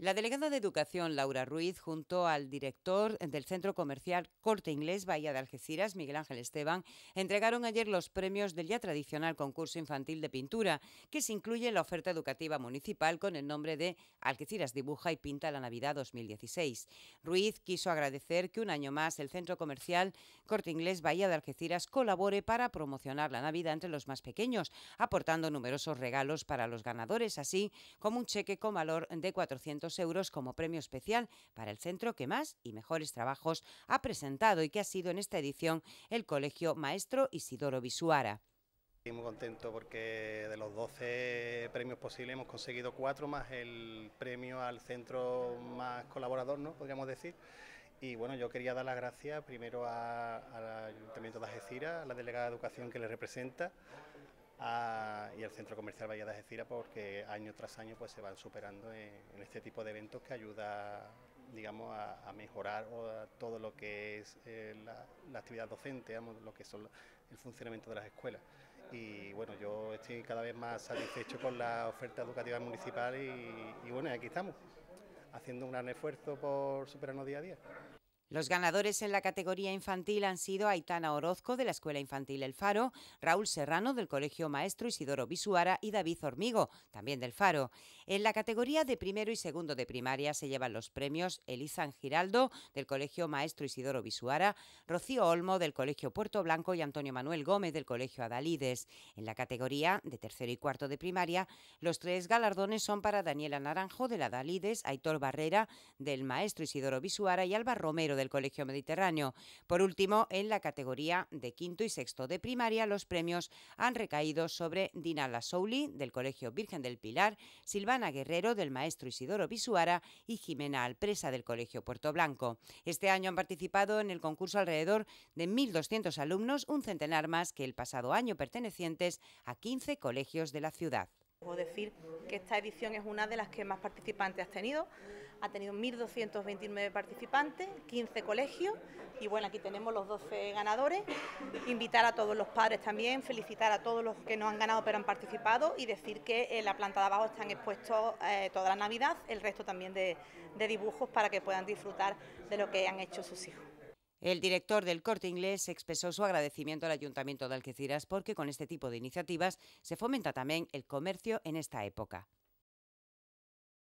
La delegada de Educación, Laura Ruiz, junto al director del Centro Comercial Corte Inglés Bahía de Algeciras, Miguel Ángel Esteban, entregaron ayer los premios del ya tradicional concurso infantil de pintura, que se incluye en la oferta educativa municipal con el nombre de Algeciras Dibuja y Pinta la Navidad 2016. Ruiz quiso agradecer que un año más el Centro Comercial Corte Inglés Bahía de Algeciras colabore para promocionar la Navidad entre los más pequeños, aportando numerosos regalos para los ganadores, así como un cheque con valor de 400 euros como premio especial para el centro que más y mejores trabajos ha presentado y que ha sido en esta edición el Colegio Maestro Isidoro Visuara. Estoy muy contento porque de los 12 premios posibles hemos conseguido cuatro más el premio al centro más colaborador, ¿no? podríamos decir. Y bueno, yo quería dar las gracias primero al Ayuntamiento de Algeciras, a la delegada de Educación que le representa, y al Centro Comercial Bahía de Cira porque año tras año pues se van superando en, este tipo de eventos que ayuda digamos a, mejorar todo lo que es eh, la, actividad docente, lo que son el funcionamiento de las escuelas. Y bueno, yo estoy cada vez más satisfecho con la oferta educativa municipal y bueno, aquí estamos, haciendo un gran esfuerzo por superarnos día a día. Los ganadores en la categoría infantil han sido Aitana Orozco de la Escuela Infantil El Faro, Raúl Serrano del Colegio Maestro Isidoro Bisuara y David Hormigo, también del Faro. En la categoría de primero y segundo de primaria se llevan los premios Elizan Giraldo del Colegio Maestro Isidoro Bisuara, Rocío Olmo del Colegio Puerto Blanco y Antonio Manuel Gómez del Colegio Adalides. En la categoría de tercero y cuarto de primaria, los tres galardones son para Daniela Naranjo de la Adalides, Aitor Barrera del Maestro Isidoro Bisuara y Alba Romero del Colegio Mediterráneo. Por último, en la categoría de quinto y sexto de primaria, los premios han recaído sobre Dina Souli, del Colegio Virgen del Pilar, Silvana Guerrero, del maestro Isidoro Bisuara y Jimena Alpresa, del Colegio Puerto Blanco. Este año han participado en el concurso alrededor de 1.200 alumnos, un centenar más que el pasado año, pertenecientes a 15 colegios de la ciudad. O decir que esta edición es una de las que más participantes ha tenido. Ha tenido 1.229 participantes, 15 colegios y bueno, aquí tenemos los 12 ganadores. Invitar a todos los padres también, felicitar a todos los que no han ganado pero han participado y decir que en la planta de abajo están expuestos eh, toda la Navidad, el resto también de dibujos para que puedan disfrutar de lo que han hecho sus hijos. El director del Corte Inglés expresó su agradecimiento al Ayuntamiento de Algeciras porque con este tipo de iniciativas se fomenta también el comercio en esta época.